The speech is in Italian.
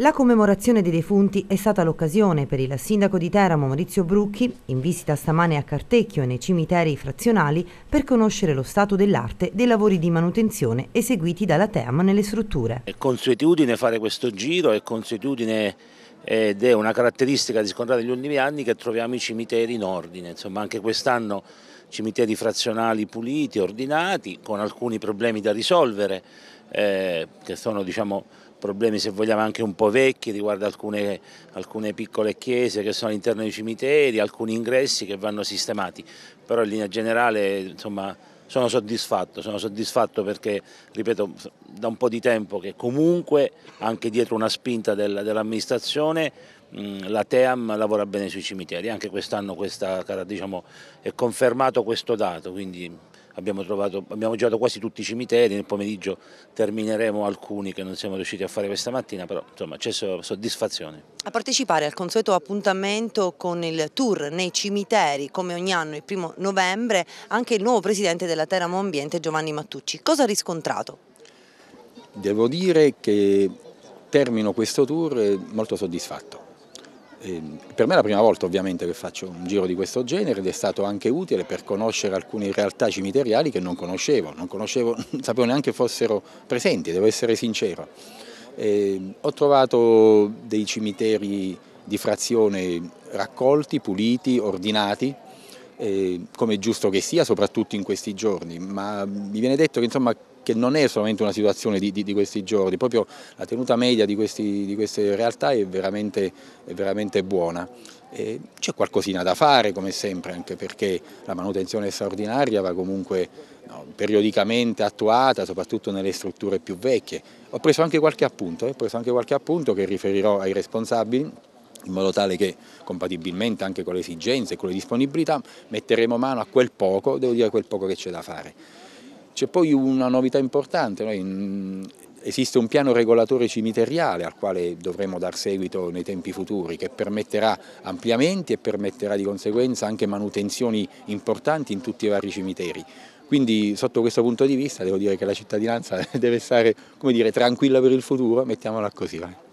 La commemorazione dei defunti è stata l'occasione per il sindaco di Teramo Maurizio Brucchi, in visita stamane a Cartecchio e nei cimiteri frazionali, per conoscere lo stato dell'arte dei lavori di manutenzione eseguiti dalla TEAM nelle strutture. È consuetudine fare questo giro, è consuetudine ed è una caratteristica riscontrata negli ultimi anni che troviamo i cimiteri in ordine, insomma anche quest'anno cimiteri frazionali puliti, ordinati, con alcuni problemi da risolvere, eh, che sono diciamo, problemi se vogliamo anche un po' vecchi riguardo alcune, alcune piccole chiese che sono all'interno dei cimiteri, alcuni ingressi che vanno sistemati, però in linea generale insomma sono soddisfatto, sono soddisfatto perché, ripeto, da un po' di tempo che comunque anche dietro una spinta del, dell'amministrazione mm, la TEAM lavora bene sui cimiteri, anche quest'anno questa, diciamo, è confermato questo dato, quindi abbiamo, trovato, abbiamo girato quasi tutti i cimiteri, nel pomeriggio termineremo alcuni che non siamo riusciti a fare questa mattina, però insomma c'è soddisfazione. A partecipare al consueto appuntamento con il tour nei cimiteri, come ogni anno il primo novembre, anche il nuovo presidente della Teramo Ambiente Giovanni Mattucci. Cosa ha riscontrato? Devo dire che termino questo tour molto soddisfatto Ehm, per me è la prima volta ovviamente che faccio un giro di questo genere ed è stato anche utile per conoscere alcune realtà cimiteriali che non conoscevo, non, conoscevo, non sapevo neanche fossero presenti, devo essere sincero. E ehm, ho trovato dei cimiteri di frazione raccolti, puliti, ordinati, ehm, come è giusto che sia, soprattutto in questi giorni, ma mi viene detto che insomma che non è solamente una situazione di, di, di questi giorni, proprio la tenuta media di, questi, di queste realtà è veramente, è veramente buona. C'è qualcosina da fare come sempre anche perché la manutenzione straordinaria va comunque no, periodicamente attuata soprattutto nelle strutture più vecchie. Ho preso anche qualche appunto, eh, ho preso anche qualche appunto che riferirò ai responsabili in modo tale che compatibilmente anche con le esigenze e con le disponibilità metteremo mano a quel poco, devo dire quel poco che c'è da fare. C'è poi una novità importante, Noi, mm, esiste un piano regolatore cimiteriale al quale dovremo dar seguito nei tempi futuri che permetterà ampliamenti e permetterà di conseguenza anche manutenzioni importanti in tutti i vari cimiteri. Quindi sotto questo punto di vista devo dire che la cittadinanza deve stare dire, tranquilla per il futuro, mettiamola così.